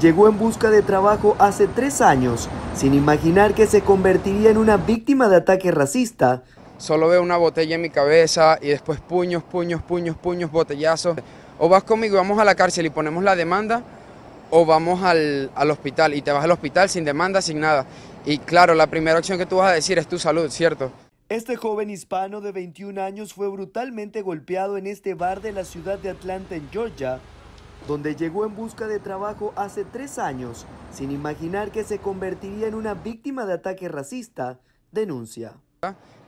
Llegó en busca de trabajo hace tres años, sin imaginar que se convertiría en una víctima de ataque racista. Solo veo una botella en mi cabeza y después puños, puños, puños, puños, botellazos. O vas conmigo y vamos a la cárcel y ponemos la demanda, o vamos al, hospital y te vas al hospital sin demanda, sin nada. Y claro, la primera opción que tú vas a decir es tu salud, ¿cierto? Este joven hispano de 21 años fue brutalmente golpeado en este bar de la ciudad de Atlanta, en Georgia, donde llegó en busca de trabajo hace tres años, sin imaginar que se convertiría en una víctima de ataque racista, denuncia.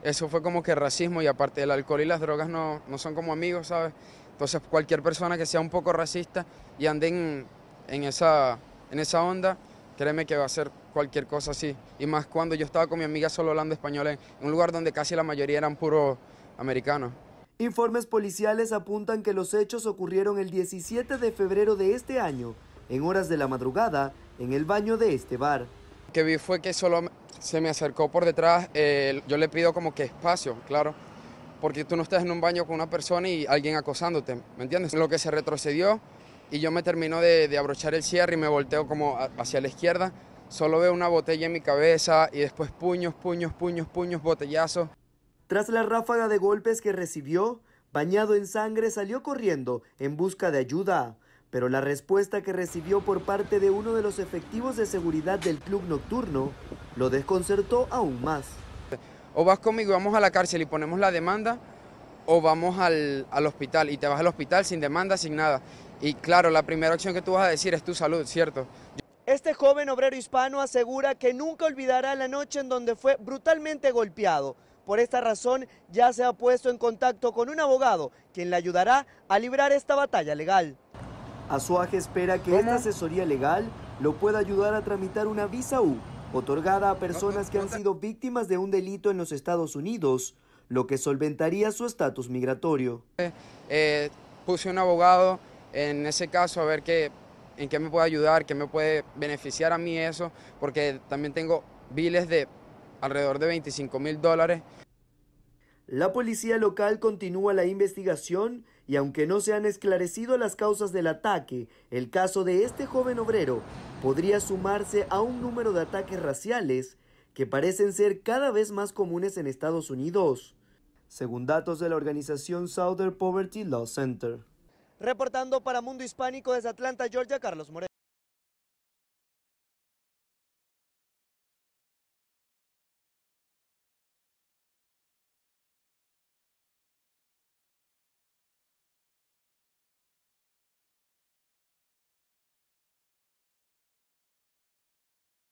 Eso fue como que racismo y aparte el alcohol y las drogas no, son como amigos, ¿sabes? Entonces cualquier persona que sea un poco racista y ande en, esa, en esa onda, créeme que va a ser cualquier cosa así. Y más cuando yo estaba con mi amiga solo hablando español en, en un lugar donde casi la mayoría eran puros americanos. Informes policiales apuntan que los hechos ocurrieron el 17 de febrero de este año, en horas de la madrugada, en el baño de este bar. Lo que vi fue que solo se me acercó por detrás, yo le pido como que espacio, claro, porque tú no estás en un baño con una persona y alguien acosándote, ¿me entiendes? Lo que se retrocedió y yo me termino de, de abrochar el cierre y me volteo como hacia la izquierda, solo veo una botella en mi cabeza y después puños, puños, puños, puños, botellazos. Tras la ráfaga de golpes que recibió, bañado en sangre salió corriendo en busca de ayuda, pero la respuesta que recibió por parte de uno de los efectivos de seguridad del club nocturno lo desconcertó aún más. O vas conmigo y vamos a la cárcel y ponemos la demanda, o vamos al, hospital y te vas al hospital sin demanda, sin nada. Y claro, la primera opción que tú vas a decir es tu salud, ¿cierto? Este joven obrero hispano asegura que nunca olvidará la noche en donde fue brutalmente golpeado. Por esta razón ya se ha puesto en contacto con un abogado quien le ayudará a librar esta batalla legal. Azuaje espera que esta asesoría legal lo pueda ayudar a tramitar una visa U otorgada a personas que han sido víctimas de un delito en los Estados Unidos, lo que solventaría su estatus migratorio. Eh, puse un abogado en ese caso a ver qué, en qué me puede ayudar, qué me puede beneficiar a mí eso, porque también tengo biles de alrededor de 25 mil dólares. La policía local continúa la investigación y aunque no se han esclarecido las causas del ataque, el caso de este joven obrero podría sumarse a un número de ataques raciales que parecen ser cada vez más comunes en Estados Unidos, según datos de la organización Southern Poverty Law Center. Reportando para Mundo Hispánico desde Atlanta, Georgia, Carlos Moreno.